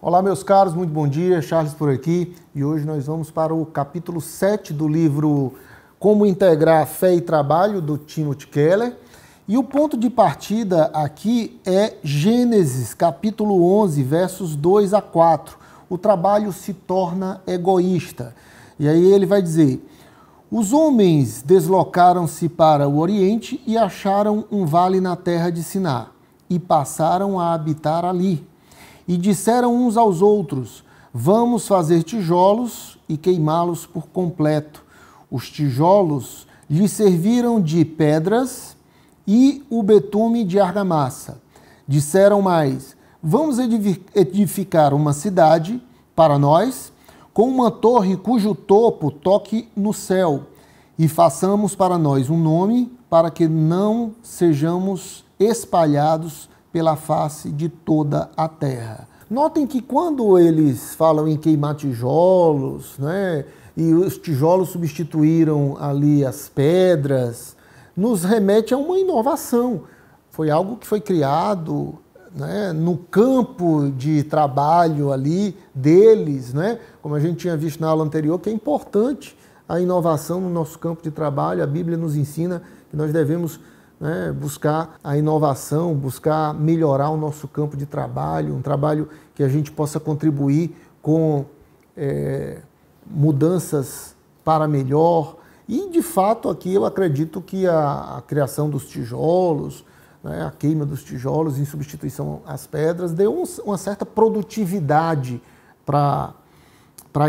Olá, meus caros, muito bom dia. Charles por aqui. E hoje nós vamos para o capítulo 7 do livro Como Integrar Fé e Trabalho, do Timothy Keller. E o ponto de partida aqui é Gênesis, capítulo 11, versos 2 a 4. O trabalho se torna egoísta. E aí ele vai dizer: Os homens deslocaram-se para o Oriente e acharam um vale na terra de Siná, e passaram a habitar ali e disseram uns aos outros: Vamos fazer tijolos e queimá-los por completo. Os tijolos lhes serviram de pedras e o betume de argamassa. Disseram mais: Vamos edificar uma cidade para nós, com uma torre cujo topo toque no céu, e façamos para nós um nome, para que não sejamos espalhados pela face de toda a terra. Notem que quando eles falam em queimar tijolos, né, e os tijolos substituíram ali as pedras, nos remete a uma inovação. Foi algo que foi criado né, no campo de trabalho ali deles, né, como a gente tinha visto na aula anterior, que é importante a inovação no nosso campo de trabalho. A Bíblia nos ensina que nós devemos né? buscar a inovação, buscar melhorar o nosso campo de trabalho, um trabalho que a gente possa contribuir com é, mudanças para melhor. E, de fato, aqui eu acredito que a, a criação dos tijolos, né, a queima dos tijolos em substituição às pedras, deu um, uma certa produtividade para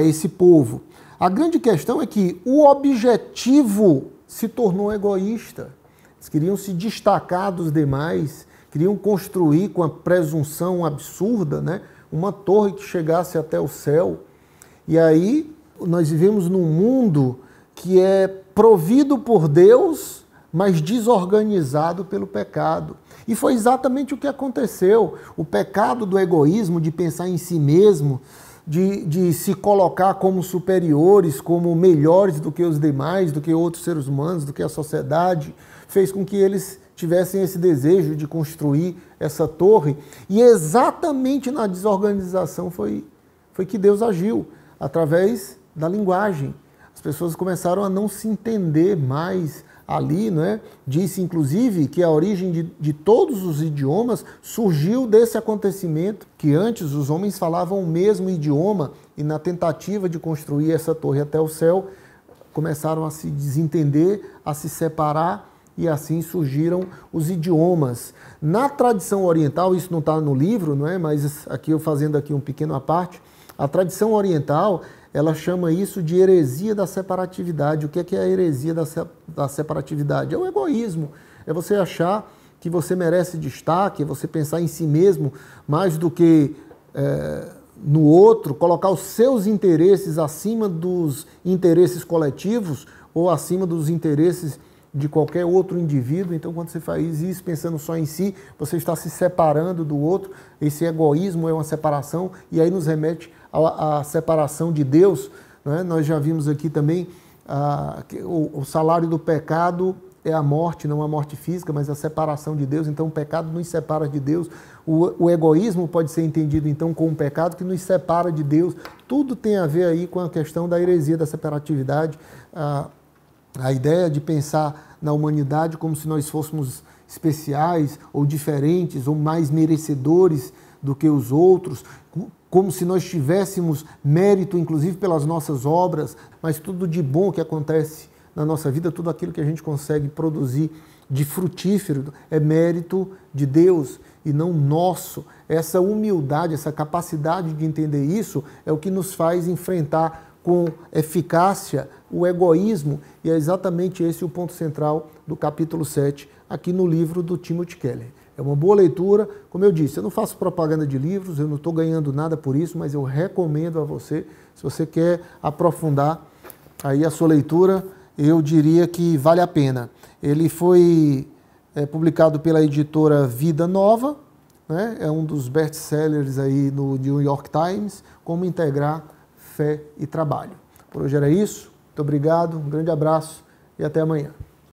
esse povo. A grande questão é que o objetivo se tornou egoísta. Eles queriam se destacar dos demais, queriam construir com a presunção absurda, né? Uma torre que chegasse até o céu. E aí nós vivemos num mundo que é provido por Deus, mas desorganizado pelo pecado. E foi exatamente o que aconteceu. O pecado do egoísmo, de pensar em si mesmo, de, de se colocar como superiores, como melhores do que os demais, do que outros seres humanos, do que a sociedade, fez com que eles tivessem esse desejo de construir essa torre. E exatamente na desorganização foi, foi que Deus agiu, através da linguagem. As pessoas começaram a não se entender mais, ali, né, disse inclusive que a origem de, de todos os idiomas surgiu desse acontecimento, que antes os homens falavam o mesmo idioma e na tentativa de construir essa torre até o céu, começaram a se desentender, a se separar e assim surgiram os idiomas. Na tradição oriental, isso não está no livro, não é? mas aqui eu fazendo aqui um pequeno aparte, a tradição oriental ela chama isso de heresia da separatividade. O que é, que é a heresia da, se da separatividade? É o egoísmo. É você achar que você merece destaque, é você pensar em si mesmo mais do que é, no outro, colocar os seus interesses acima dos interesses coletivos ou acima dos interesses de qualquer outro indivíduo. Então, quando você faz isso pensando só em si, você está se separando do outro. Esse egoísmo é uma separação e aí nos remete à, à separação de Deus. Né? Nós já vimos aqui também ah, que o, o salário do pecado é a morte, não a morte física, mas a separação de Deus. Então, o pecado nos separa de Deus. O, o, egoísmo pode ser entendido, então, como um pecado que nos separa de Deus. Tudo tem a ver aí com a questão da heresia, da separatividade. Ah, a ideia de pensar na humanidade como se nós fôssemos especiais ou diferentes ou mais merecedores do que os outros, como se nós tivéssemos mérito, inclusive pelas nossas obras, mas tudo de bom que acontece na nossa vida, tudo aquilo que a gente consegue produzir de frutífero é mérito de Deus e não nosso. Essa humildade, essa capacidade de entender isso é o que nos faz enfrentar com eficácia o egoísmo, e é exatamente esse o ponto central do capítulo 7 aqui no livro do Timothy Keller. É uma boa leitura, como eu disse, eu não faço propaganda de livros, eu não estou ganhando nada por isso, mas eu recomendo a você, se você quer aprofundar aí a sua leitura, eu diria que vale a pena. Ele foi é, publicado pela editora Vida Nova, né? é um dos best-sellers aí no New York Times, como integrar fé e trabalho. Por hoje era isso. Muito obrigado, um grande abraço e até amanhã.